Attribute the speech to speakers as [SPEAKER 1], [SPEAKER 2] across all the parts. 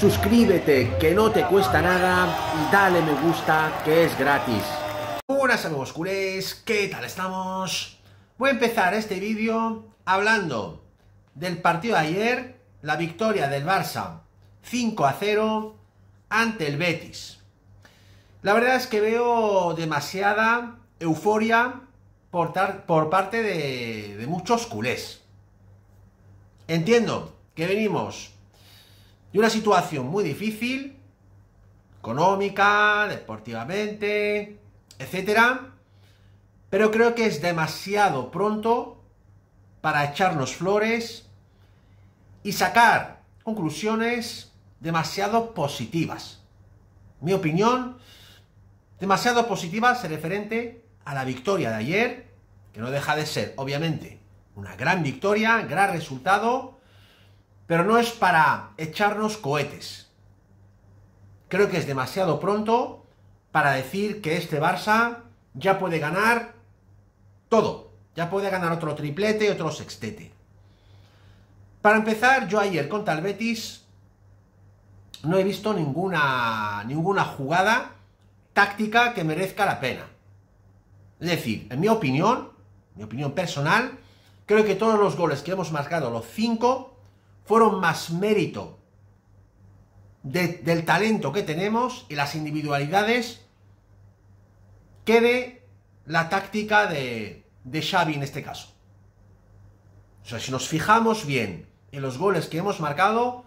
[SPEAKER 1] suscríbete que no te cuesta nada y dale me gusta que es gratis. Buenas saludos, culés, ¿qué tal estamos? Voy a empezar este vídeo hablando del partido de ayer, la victoria del Barça 5 a 0 ante el Betis. La verdad es que veo demasiada euforia por, parte de, de muchos culés. Entiendo que venimos y una situación muy difícil, económica, deportivamente, etcétera. Pero creo que es demasiado pronto para echarnos flores y sacar conclusiones demasiado positivas. Mi opinión, demasiado positivas referente a la victoria de ayer, que no deja de ser, obviamente, una gran victoria, gran resultado, pero no es para echarnos cohetes. Creo que es demasiado pronto para decir que este Barça ya puede ganar todo. Ya puede ganar otro triplete, otro sextete. Para empezar, yo ayer con el Betis no he visto ninguna, ninguna jugada táctica que merezca la pena. Es decir, en mi opinión, mi opinión personal, creo que todos los goles que hemos marcado, los cinco, fueron más mérito del talento que tenemos y las individualidades que de la táctica de, Xavi en este caso. O sea, si nos fijamos bien en los goles que hemos marcado,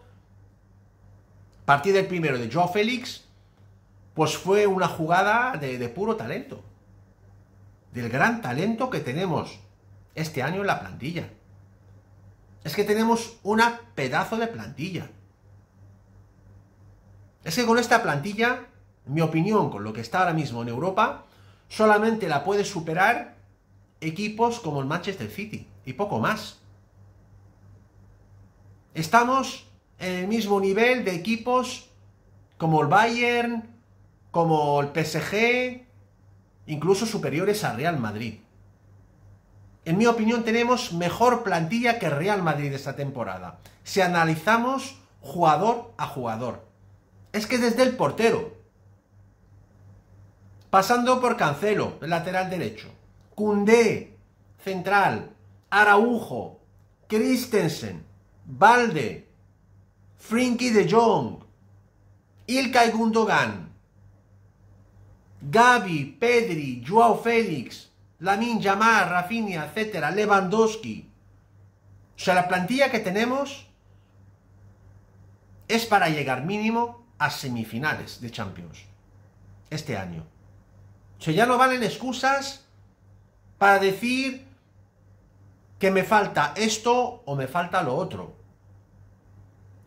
[SPEAKER 1] a partir del primero de Joe Félix, pues fue una jugada de puro talento. Del gran talento que tenemos este año en la plantilla. Es que tenemos una pedazo de plantilla. Es que con esta plantilla, en mi opinión, con lo que está ahora mismo en Europa, solamente la puede superar equipos como el Manchester City y poco más. Estamos en el mismo nivel de equipos como el Bayern, como el PSG, incluso superiores a Real Madrid en mi opinión, tenemos mejor plantilla que Real Madrid esta temporada. Si analizamos jugador a jugador. Es que desde el portero. Pasando por Cancelo, el lateral derecho. Cundé, central. Araujo. Christensen. Valde. Frinky de Jong. Ilkay Gundogan. Gaby, Pedri, Joao Félix. Lamin Yamar, Rafinha, etcétera, Lewandowski. O sea, la plantilla que tenemos es para llegar mínimo a semifinales de Champions este año. O sea, ya no valen excusas para decir que me falta esto o me falta lo otro.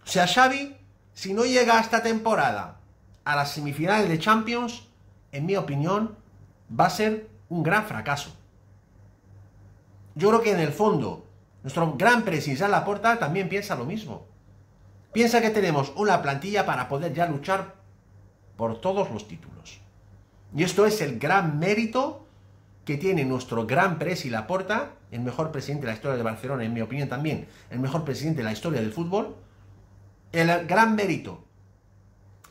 [SPEAKER 1] O sea, Xavi, si no llega esta temporada a las semifinales de Champions, en mi opinión, va a ser un gran fracaso. Yo creo que en el fondo, nuestro gran La Laporta también piensa lo mismo. Piensa que tenemos una plantilla para poder ya luchar por todos los títulos. Y esto es el gran mérito que tiene nuestro gran presi Laporta, el mejor presidente de la historia de Barcelona, en mi opinión también, el mejor presidente de la historia del fútbol, el gran mérito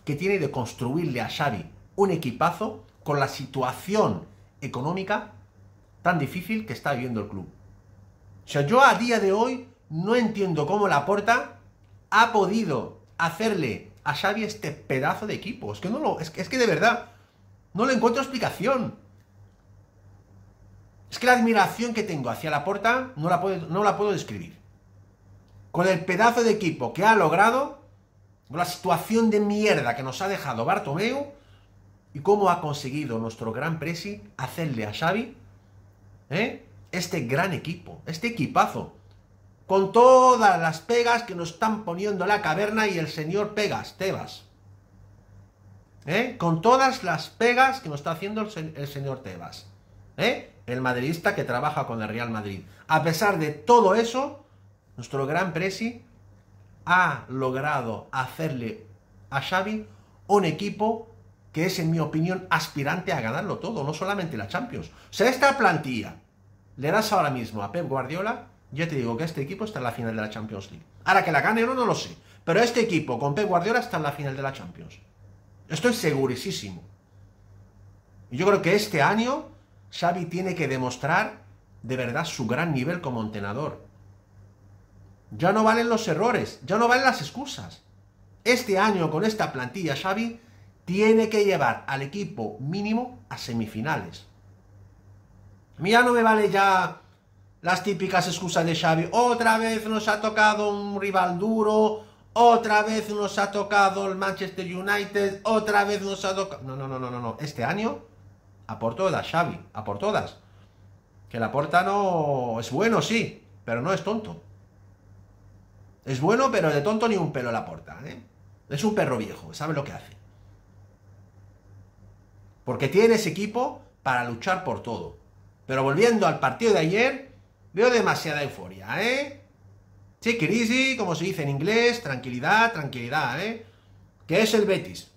[SPEAKER 1] que tiene de construirle a Xavi un equipazo con la situación económica tan difícil que está viviendo el club. O sea, yo a día de hoy no entiendo cómo Laporta ha podido hacerle a Xavi este pedazo de equipo. Es que no lo. Es que, es que de verdad. No le encuentro explicación. Es que la admiración que tengo hacia Laporta no la puedo, no la puedo describir. Con el pedazo de equipo que ha logrado, con la situación de mierda que nos ha dejado Bartomeu, y cómo ha conseguido nuestro gran Presi hacerle a Xavi eh, este gran equipo, este equipazo, con todas las pegas que nos están poniendo la caverna y el señor Pegas, Tebas. Eh, con todas las pegas que nos está haciendo el, señor Tebas. Eh, el madridista que trabaja con el Real Madrid. A pesar de todo eso, nuestro gran Presi ha logrado hacerle a Xavi un equipo que es, en mi opinión, aspirante a ganarlo todo, no solamente la Champions. O sea, esta plantilla le das ahora mismo a Pep Guardiola, yo te digo que este equipo está en la final de la Champions League. Ahora que la gane o no, no lo sé. Pero este equipo con Pep Guardiola está en la final de la Champions. Estoy segurísimo. Y yo creo que este año Xavi tiene que demostrar de verdad su gran nivel como entrenador. Ya no valen los errores, ya no valen las excusas. Este año con esta plantilla Xavi tiene que llevar al equipo mínimo a semifinales. Mira, no me vale ya las típicas excusas de Xavi. Otra vez nos ha tocado un rival duro, otra vez nos ha tocado el Manchester United, otra vez nos ha tocado... No, no, no, no, no, Este año, a por todas, Xavi, a por todas. Que la porta no... Es bueno, sí, pero no es tonto. Es bueno, pero de tonto ni un pelo la porta, ¿eh? Es un perro viejo, sabe lo que hace porque tiene ese equipo para luchar por todo. Pero volviendo al partido de ayer, veo demasiada euforia, ¿eh? Take como se dice en inglés, tranquilidad, tranquilidad, ¿eh? Que es el Betis,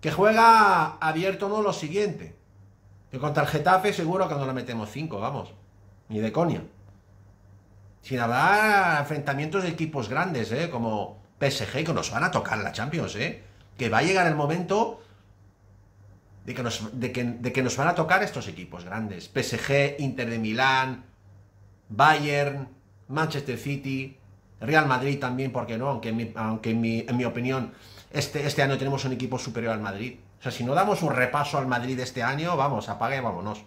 [SPEAKER 1] que juega abierto no lo siguiente. Que contra el Getafe seguro que no le metemos 5, vamos. Ni de coña. Sin hablar enfrentamientos de equipos grandes, ¿eh? Como PSG, que nos van a tocar la Champions, ¿eh? Que va a llegar el momento de que, nos, van a tocar estos equipos grandes. PSG, Inter de Milán, Bayern, Manchester City, Real Madrid también, porque no, aunque, en mi, aunque mi, opinión este, este año tenemos un equipo superior al Madrid. O sea, si no damos un repaso al Madrid este año, vamos, apague y vámonos.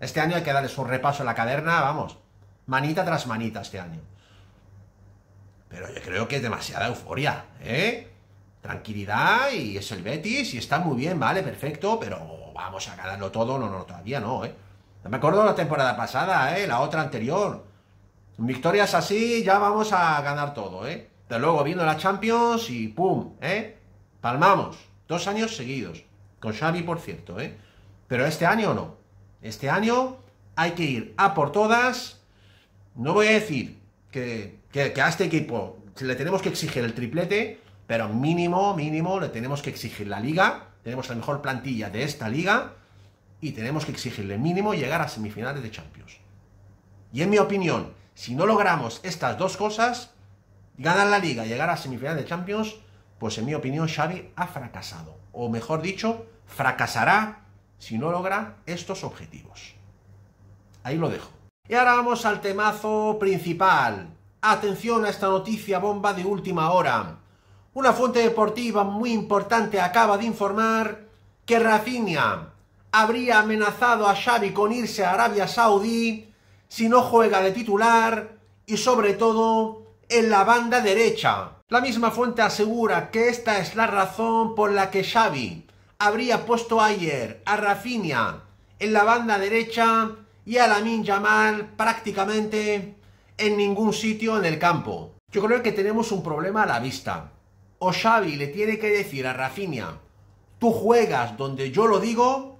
[SPEAKER 1] Este año hay que darles un repaso a la cadena, vamos. Manita tras manita este año. Pero yo creo que es demasiada euforia, ¿eh? tranquilidad y es el Betis y está muy bien, vale, perfecto, pero vamos a ganarlo todo, no, no, todavía no, ¿eh? me acuerdo la temporada pasada, ¿eh? La otra anterior. Victorias así, ya vamos a ganar todo, ¿eh? De luego vino la Champions y ¡pum! ¿Eh? Palmamos. Dos años seguidos. Con Xavi, por cierto, ¿eh? Pero este año no. Este año hay que ir a por todas. No voy a decir que a este equipo le tenemos que exigir el triplete, pero mínimo, mínimo le tenemos que exigir la liga, tenemos la mejor plantilla de esta liga y tenemos que exigirle mínimo llegar a semifinales de Champions. Y en mi opinión, si no logramos estas dos cosas, ganar la liga, y llegar a semifinales de Champions, pues en mi opinión Xavi ha fracasado, o mejor dicho, fracasará si no logra estos objetivos. Ahí lo dejo. Y ahora vamos al temazo principal. Atención a esta noticia bomba de última hora. Una fuente deportiva muy importante acaba de informar que Rafinha habría amenazado a Xavi con irse a Arabia Saudí si no juega de titular y sobre todo en la banda derecha. La misma fuente asegura que esta es la razón por la que Xavi habría puesto ayer a Rafinha en la banda derecha y a Lamin Yamal prácticamente en ningún sitio en el campo. Yo creo que tenemos un problema a la vista o Xavi le tiene que decir a Rafinha, tú juegas donde yo lo digo,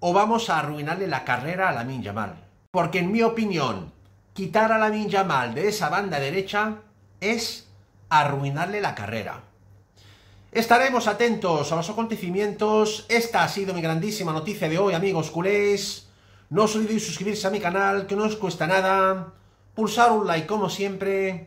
[SPEAKER 1] o vamos a arruinarle la carrera a la mal, Porque en mi opinión, quitar a la mal de esa banda derecha es arruinarle la carrera. Estaremos atentos a los acontecimientos. Esta ha sido mi grandísima noticia de hoy, amigos culés. No os olvidéis suscribirse a mi canal, que no os cuesta nada. Pulsar un like como siempre